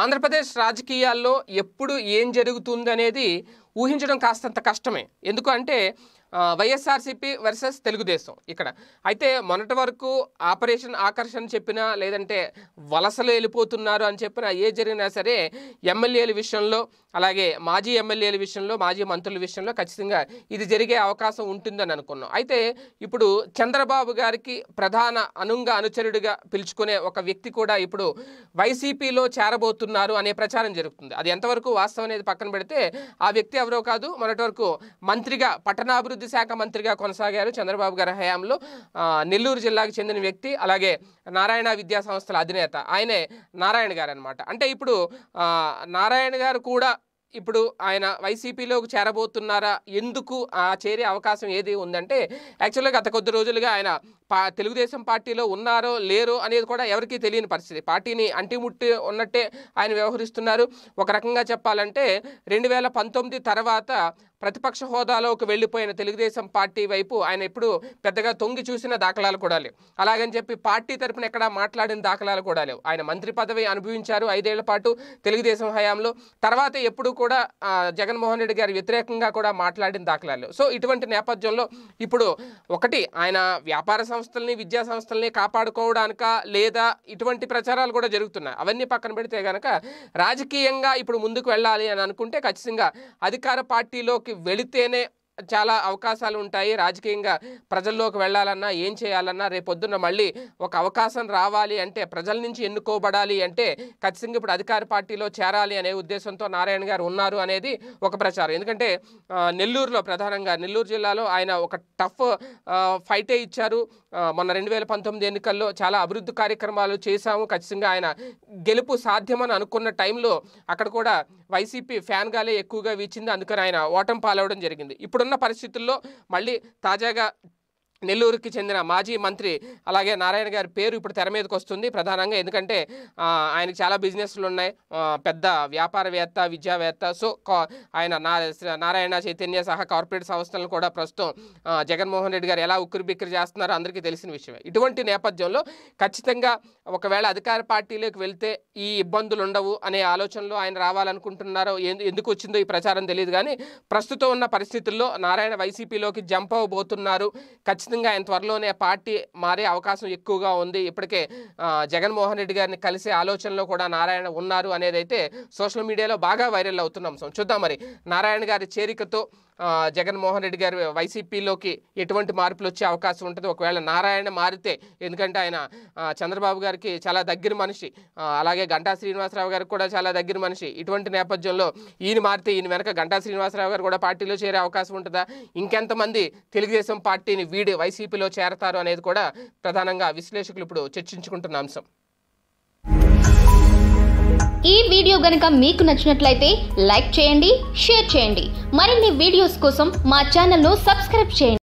ఆంధ్రప్రదేశ్ రాజకీయాల్లో ఎప్పుడు ఏం జరుగుతుంది అనేది ఊహించడం కాస్తంత కష్టమే ఎందుకంటే వైఎస్ఆర్సీపీ వర్సెస్ తెలుగుదేశం ఇక్కడ అయితే మొన్నటి వరకు ఆపరేషన్ ఆకర్షణ చెప్పినా లేదంటే వలసలు వెళ్ళిపోతున్నారు అని చెప్పినా ఏ జరిగినా సరే ఎమ్మెల్యేల విషయంలో అలాగే మాజీ ఎమ్మెల్యేల విషయంలో మాజీ మంత్రుల విషయంలో ఖచ్చితంగా ఇది జరిగే అవకాశం ఉంటుందని అనుకున్నాం అయితే ఇప్పుడు చంద్రబాబు గారికి ప్రధాన అనుంగ అనుచరుడిగా పిలుచుకునే ఒక వ్యక్తి కూడా ఇప్పుడు వైసీపీలో చేరబోతున్నారు అనే ప్రచారం జరుగుతుంది అది ఎంతవరకు వాస్తవం అనేది పక్కన పెడితే ఆ వ్యక్తి ఎవరో కాదు మొన్నటి వరకు మంత్రిగా పట్టణాభివృద్ధి అభివృద్ధి శాఖ మంత్రిగా కొనసాగారు చంద్రబాబు గారి హయాంలో నెల్లూరు జిల్లాకు చెందిన వ్యక్తి అలాగే నారాయణ విద్యా సంస్థల అధినేత ఆయనే నారాయణ గారు అనమాట అంటే ఇప్పుడు నారాయణ గారు కూడా ఇప్పుడు ఆయన వైసీపీలోకి చేరబోతున్నారా ఎందుకు ఆ చేరే అవకాశం ఏది ఉందంటే యాక్చువల్గా గత కొద్ది రోజులుగా ఆయన పా తెలుగుదేశం పార్టీలో ఉన్నారో లేరో అనేది కూడా ఎవరికీ తెలియని పరిస్థితి పార్టీని అంటిముట్టి ఉన్నట్టే ఆయన వ్యవహరిస్తున్నారు ఒక రకంగా చెప్పాలంటే రెండు వేల పంతొమ్మిది తర్వాత ప్రతిపక్ష హోదాలోకి వెళ్ళిపోయిన తెలుగుదేశం పార్టీ వైపు ఆయన ఎప్పుడు పెద్దగా తొంగి చూసిన దాఖలాలు కూడా లేవు అలాగని చెప్పి పార్టీ తరపున ఎక్కడ మాట్లాడిన దాఖలాలు కూడా లేవు ఆయన మంత్రి పదవి అనుభవించారు ఐదేళ్ల పాటు తెలుగుదేశం హయాంలో తర్వాత ఎప్పుడు కూడా జగన్మోహన్ రెడ్డి గారి వ్యతిరేకంగా కూడా మాట్లాడిన దాఖలాలు సో ఇటువంటి నేపథ్యంలో ఇప్పుడు ఒకటి ఆయన వ్యాపార సంస్థల్ని విద్యా సంస్థల్ని కాపాడుకోవడానిక లేదా ఇటువంటి ప్రచారాలు కూడా జరుగుతున్నాయి అవన్నీ పక్కన పెడితే కనుక రాజకీయంగా ఇప్పుడు ముందుకు వెళ్ళాలి అని అనుకుంటే ఖచ్చితంగా అధికార పార్టీలోకి వెళితేనే చాలా అవకాశాలు ఉంటాయి రాజకీయంగా ప్రజల్లోకి వెళ్ళాలన్నా ఏం చేయాలన్నా రేపొద్దున మళ్ళీ ఒక అవకాశం రావాలి అంటే ప్రజల నుంచి ఎన్నుకోబడాలి అంటే ఖచ్చితంగా ఇప్పుడు అధికార పార్టీలో చేరాలి అనే ఉద్దేశంతో నారాయణ గారు ఉన్నారు అనేది ఒక ప్రచారం ఎందుకంటే నెల్లూరులో ప్రధానంగా నెల్లూరు జిల్లాలో ఆయన ఒక టఫ్ ఫైటే ఇచ్చారు మొన్న రెండు వేల పంతొమ్మిది ఎన్నికల్లో చాలా అభివృద్ధి కార్యక్రమాలు చేశాము ఖచ్చితంగా ఆయన గెలుపు సాధ్యమని అనుకున్న టైంలో అక్కడ కూడా వైసీపీ ఫ్యాన్గాలే ఎక్కువగా వీచింది అందుకని ఆయన ఓటం పాలవడం జరిగింది ఇప్పుడు ఇప్పుడున్న పరిస్థితుల్లో మళ్ళీ తాజాగా నెల్లూరుకి చెందిన మాజీ మంత్రి అలాగే నారాయణ గారి పేరు ఇప్పుడు తెర మీదకి వస్తుంది ప్రధానంగా ఎందుకంటే ఆయన చాలా బిజినెస్లు ఉన్నాయి పెద్ద వ్యాపారవేత్త విద్యావేత్త సో ఆయన నారాయణ చైతన్య సహా కార్పొరేట్ సంస్థలను కూడా ప్రస్తుతం జగన్మోహన్ రెడ్డి గారు ఎలా ఉక్కిరి బిక్కిరి చేస్తున్నారో అందరికీ తెలిసిన విషయమే ఇటువంటి నేపథ్యంలో ఖచ్చితంగా ఒకవేళ అధికార పార్టీలోకి వెళ్తే ఈ ఇబ్బందులు ఉండవు అనే ఆలోచనలో ఆయన రావాలనుకుంటున్నారో ఎందుకు వచ్చిందో ఈ ప్రచారం తెలియదు కానీ ప్రస్తుతం ఉన్న పరిస్థితుల్లో నారాయణ వైసీపీలోకి జంప్ అవ్వబోతున్నారు ఖచ్చితంగా ఖచ్చితంగా ఆయన త్వరలోనే పార్టీ మారే అవకాశం ఎక్కువగా ఉంది ఇప్పటికే జగన్మోహన్ రెడ్డి గారిని కలిసే ఆలోచనలో కూడా నారాయణ ఉన్నారు అనేది అయితే సోషల్ మీడియాలో బాగా వైరల్ అవుతున్న అంశం చూద్దాం మరి నారాయణ గారి చేరికతో జగన్మోహన్ రెడ్డి గారు వైసీపీలోకి ఎటువంటి మార్పులు వచ్చే అవకాశం ఉంటుంది ఒకవేళ నారాయణ మారితే ఎందుకంటే ఆయన చంద్రబాబు గారికి చాలా దగ్గర మనిషి అలాగే గంటా శ్రీనివాసరావు గారికి కూడా చాలా దగ్గర మనిషి ఇటువంటి నేపథ్యంలో ఈయన మారితే ఈయన వెనక గంటా శ్రీనివాసరావు గారు కూడా పార్టీలో చేరే అవకాశం ఉంటుందా ఇంకెంతమంది తెలుగుదేశం పార్టీని వీడి వైసీపీలో చేరతారు అనేది కూడా ప్రధానంగా విశ్లేషకులు ఇప్పుడు చర్చించుకుంటున్న అంశం ఈ వీడియో గనుక మీకు నచ్చినట్లయితే లైక్ చేయండి షేర్ చేయండి మరిన్ని వీడియోస్ కోసం మా ఛానల్ను సబ్స్క్రైబ్ చేయండి